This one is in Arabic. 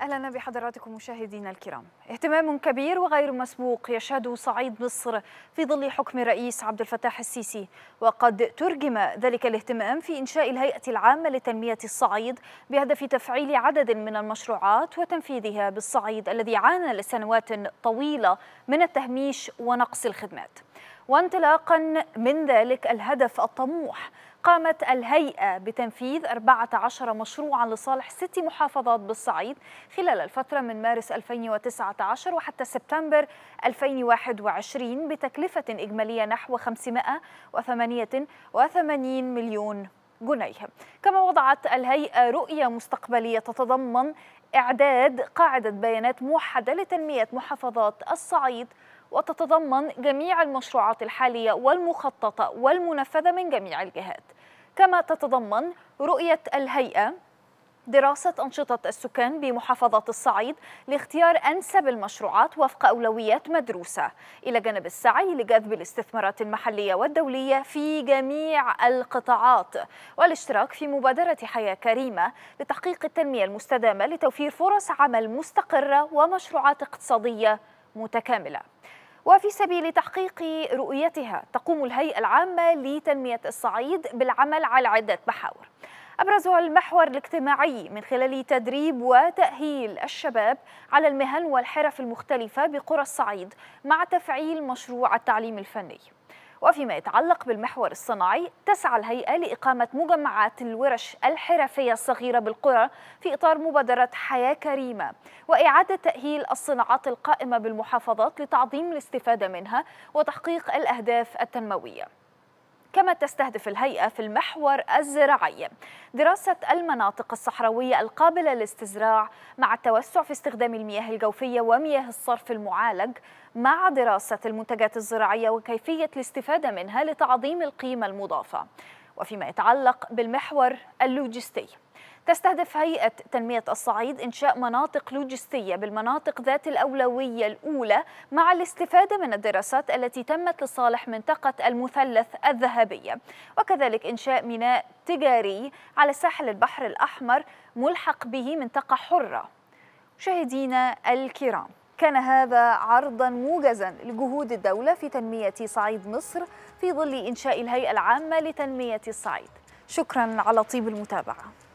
اهلا بحضراتكم مشاهدينا الكرام. اهتمام كبير وغير مسبوق يشهد صعيد مصر في ظل حكم الرئيس عبد الفتاح السيسي، وقد ترجم ذلك الاهتمام في انشاء الهيئه العامه لتنميه الصعيد بهدف تفعيل عدد من المشروعات وتنفيذها بالصعيد الذي عانى لسنوات طويله من التهميش ونقص الخدمات. وانطلاقا من ذلك الهدف الطموح قامت الهيئة بتنفيذ 14 مشروعا لصالح ست محافظات بالصعيد خلال الفترة من مارس 2019 وحتى سبتمبر 2021 بتكلفة إجمالية نحو 588 مليون جنيه كما وضعت الهيئة رؤية مستقبلية تتضمن إعداد قاعدة بيانات موحدة لتنمية محافظات الصعيد وتتضمن جميع المشروعات الحالية والمخططة والمنفذة من جميع الجهات كما تتضمن رؤية الهيئة دراسة أنشطة السكان بمحافظات الصعيد لاختيار أنسب المشروعات وفق أولويات مدروسة إلى جانب السعي لجذب الاستثمارات المحلية والدولية في جميع القطاعات والاشتراك في مبادرة حياة كريمة لتحقيق التنمية المستدامة لتوفير فرص عمل مستقرة ومشروعات اقتصادية متكاملة وفي سبيل تحقيق رؤيتها تقوم الهيئة العامة لتنمية الصعيد بالعمل على عدة محاور أبرزها المحور الاجتماعي من خلال تدريب وتأهيل الشباب على المهن والحرف المختلفة بقرى الصعيد مع تفعيل مشروع التعليم الفني وفيما يتعلق بالمحور الصناعي تسعى الهيئة لإقامة مجمعات الورش الحرفية الصغيرة بالقرى في إطار مبادرة حياة كريمة وإعادة تأهيل الصناعات القائمة بالمحافظات لتعظيم الاستفادة منها وتحقيق الأهداف التنموية كما تستهدف الهيئة في المحور الزراعي دراسة المناطق الصحراوية القابلة للاستزراع مع التوسع في استخدام المياه الجوفية ومياه الصرف المعالج مع دراسة المنتجات الزراعية وكيفية الاستفادة منها لتعظيم القيمة المضافة وفيما يتعلق بالمحور اللوجستي تستهدف هيئة تنمية الصعيد إنشاء مناطق لوجستية بالمناطق ذات الأولوية الأولى مع الاستفادة من الدراسات التي تمت لصالح منطقة المثلث الذهبية وكذلك إنشاء ميناء تجاري على ساحل البحر الأحمر ملحق به منطقة حرة مشاهدينا الكرام كان هذا عرضا موجزا لجهود الدولة في تنمية صعيد مصر في ظل إنشاء الهيئة العامة لتنمية الصعيد شكرا على طيب المتابعة